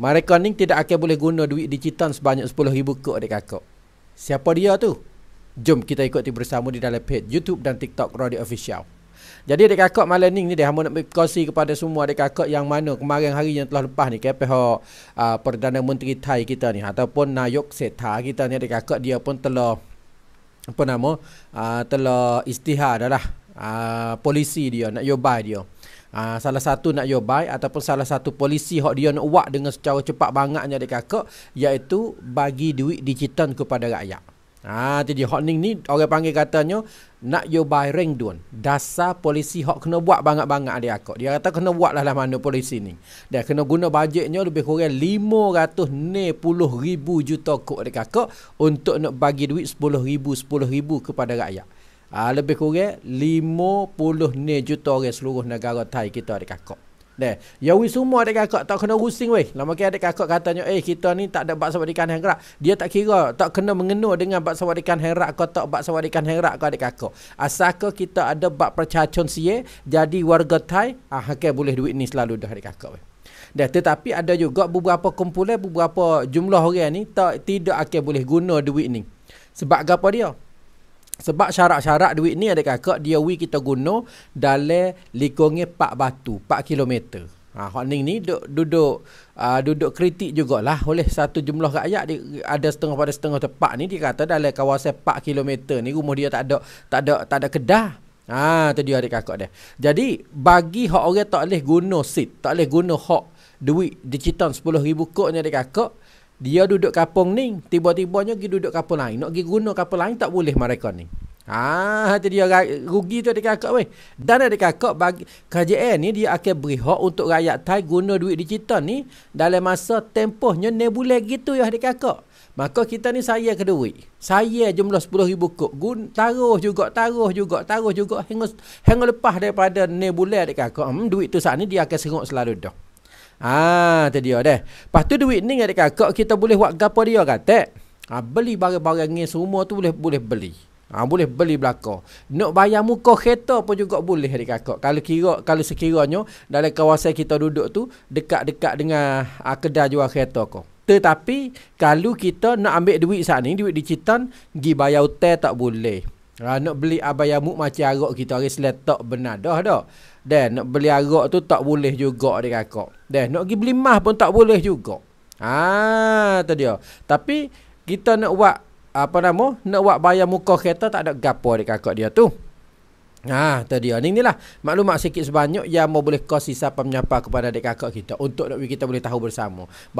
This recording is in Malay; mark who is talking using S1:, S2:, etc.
S1: Mereka ni tidak akan boleh guna duit digital sebanyak rm ribu kot adik kakak. Siapa dia tu? Jom kita ikuti bersama di dalam page YouTube dan TikTok Radio Official. Jadi adik kakak malam ni ni dia hamba nak berkongsi kepada semua adik kakak yang mana kemarin hari yang telah lepas ni ke pihak uh, Perdana Menteri Thai kita ni ataupun Nayok Setha kita ni adik kakak dia pun telah apa nama uh, telah istihar dah lah uh, polisi dia nak yobai dia. Ah, salah satu nak you buy ataupun salah satu polisi hok dia nak buat dengan secara cepat bangatnya dekat kakak iaitu bagi duit digital kepada rakyat. Ha ah, jadi hok ni ni orang panggil katanya nak you buy ring down. Dasar polisi hok kena buat bangat-bangat dia kak. Dia kata kena buat lah, lah mana polisi ni. Dia kena guna bajetnya lebih kurang 560 ribu juta kok dekat kak untuk nak bagi duit 10 ribu 10 ribu kepada rakyat uh, lebih kurang 50 juta orang seluruh negara Thai kita ada kakak. Deh, ya we semua ada kakak tak kena rusing weh. Lama ke ada kakak katanya, "Eh, kita ni tak ada bab sawat ikan herak." Dia tak kira, tak kena mengenu dengan bab sawat ikan herak kau tak bab sawat ikan herak kau adik kakak. Asalkan kita ada bab percacun sie, jadi warga Thai, ah ke boleh duit ni selalu dah adik kakak weh. Dah tetapi ada juga beberapa kumpulan beberapa jumlah orang ni tak tidak akan boleh guna duit ni. Sebab apa dia? Sebab syarat-syarat duit ni ada kakak dia wi kita guna dalam likongnya Pak Batu, pak kilometer. Ha, Honing ni duduk duduk, ha, uh, duduk kritik jugalah oleh satu jumlah rakyat di, ada setengah pada setengah tepat ni dia kata dalam kawasan 4 km ni rumah dia tak ada tak ada tak ada kedah. Ha tu dia adik kakak dia. Jadi bagi hak orang tak boleh guna sit tak boleh guna hak duit dicitan 10000 kok ni adik kakak dia duduk kapung ni tiba-tibanya pergi duduk kapung lain nak pergi guna kapung lain tak boleh mereka ni ha hati dia rugi tu adik kakak weh dan adik kakak bagi KJN ni dia akan beri hak untuk rakyat Thai guna duit digital ni dalam masa tempohnya ni boleh gitu ya adik kakak maka kita ni saya ke duit saya jumlah 10000 kok gun taruh juga taruh juga taruh juga hingga hingga lepas daripada ni boleh adik kakak hmm, duit tu saat ni dia akan serok selalu dah Ah, tu dia deh. Lepas tu duit ni dekat kak kita boleh buat gapo dia kata? Ha, ah beli barang-barang ni semua tu boleh boleh beli. Ah boleh beli belaka. Nak bayar muka kereta pun juga boleh adik kakak. Kalau kira kalau sekiranya dalam kawasan kita duduk tu dekat-dekat dengan ha, kedai jual kereta kau. Tetapi kalau kita nak ambil duit saat ni, duit dicitan, gi bayar hotel tak boleh. Ha, nak beli abaya muk macam arak kita hari selat tak benar dah dah. Dan nak beli arak tu tak boleh juga dia kakak. Dan nak pergi beli mah pun tak boleh juga. Ha tu dia. Tapi kita nak buat apa nama? Nak buat bayar muka kereta tak ada gapo dia kakak dia tu. Ha ah, tadi. dia. Ni inilah maklumat sikit sebanyak yang mau boleh kau sisa penyapa kepada adik kakak kita untuk nak kita boleh tahu bersama.